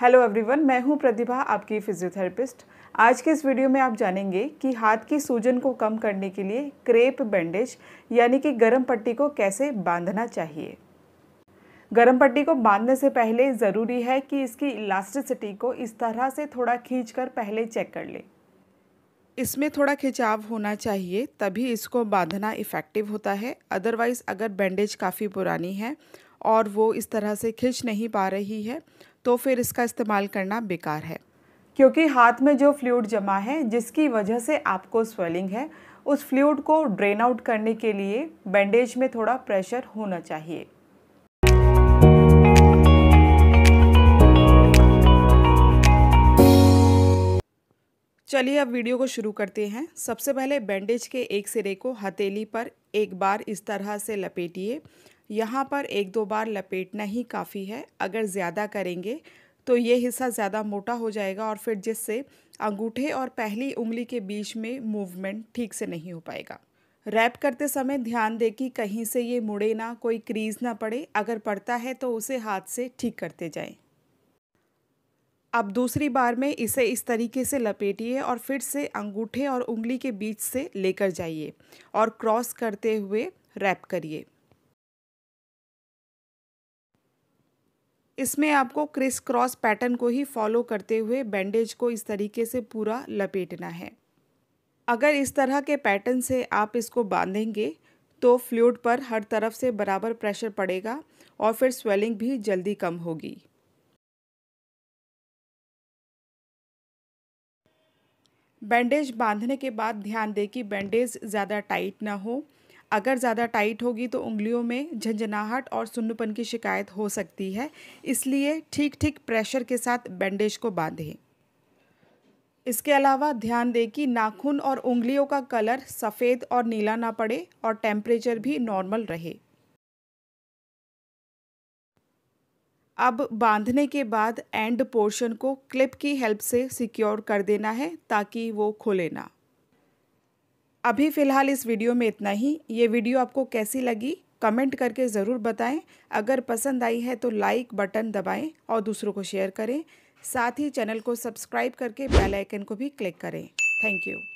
Hello everyone मैं हूं प्रतिभा आपकी फिजियोथेरेपिस्ट आज के इस वीडियो में आप जानेंगे कि हाथ की सूजन को कम करने के लिए क्रेप बैंडेज यानी कि गर्म पट्टी को कैसे बांधना चाहिए गर्म पट्टी को बांधने से पहले ज़रूरी है कि इसकी इलास्टिसिटी को इस तरह से थोड़ा खींच कर पहले चेक कर लें इसमें थोड़ा खिंचाव होना चाहिए तभी इसको बांधना इफ़ेक्टिव होता है अदरवाइज़ अगर बैंडेज काफ़ी पुरानी है और वो इस तरह से खींच नहीं पा रही है तो फिर इसका इस्तेमाल करना बेकार है क्योंकि हाथ में जो फ्लूड जमा है जिसकी वजह से आपको स्वेलिंग है उस फ्लूड को ड्रेन आउट करने के लिए बैंडेज में थोड़ा प्रेशर होना चाहिए चलिए अब वीडियो को शुरू करते हैं सबसे पहले बैंडेज के एक सिरे को हथेली पर एक बार इस तरह से लपेटिए यहाँ पर एक दो बार लपेटना ही काफ़ी है अगर ज़्यादा करेंगे तो ये हिस्सा ज़्यादा मोटा हो जाएगा और फिर जिससे अंगूठे और पहली उंगली के बीच में मूवमेंट ठीक से नहीं हो पाएगा रैप करते समय ध्यान दें कि कहीं से ये मुड़े ना कोई क्रीज ना पड़े अगर पड़ता है तो उसे हाथ से ठीक करते जाएं। अब दूसरी बार में इसे इस तरीके से लपेटिए और फिर से अंगूठे और उंगली के बीच से लेकर जाइए और क्रॉस करते हुए रैप करिए इसमें आपको क्रिस क्रॉस पैटर्न को ही फॉलो करते हुए बैंडेज को इस तरीके से पूरा लपेटना है अगर इस तरह के पैटर्न से आप इसको बांधेंगे तो फ्लूड पर हर तरफ से बराबर प्रेशर पड़ेगा और फिर स्वेलिंग भी जल्दी कम होगी बैंडेज बांधने के बाद ध्यान दें कि बैंडेज ज़्यादा टाइट ना हो अगर ज़्यादा टाइट होगी तो उंगलियों में झंझनाहट और सुन्नपन की शिकायत हो सकती है इसलिए ठीक ठीक प्रेशर के साथ बैंडेज को बांधें इसके अलावा ध्यान दें कि नाखून और उंगलियों का कलर सफ़ेद और नीला ना पड़े और टेम्परेचर भी नॉर्मल रहे अब बांधने के बाद एंड पोर्शन को क्लिप की हेल्प से सिक्योर कर देना है ताकि वो खुले ना अभी फ़िलहाल इस वीडियो में इतना ही ये वीडियो आपको कैसी लगी कमेंट करके ज़रूर बताएं अगर पसंद आई है तो लाइक बटन दबाएं और दूसरों को शेयर करें साथ ही चैनल को सब्सक्राइब करके बेल आइकन को भी क्लिक करें थैंक यू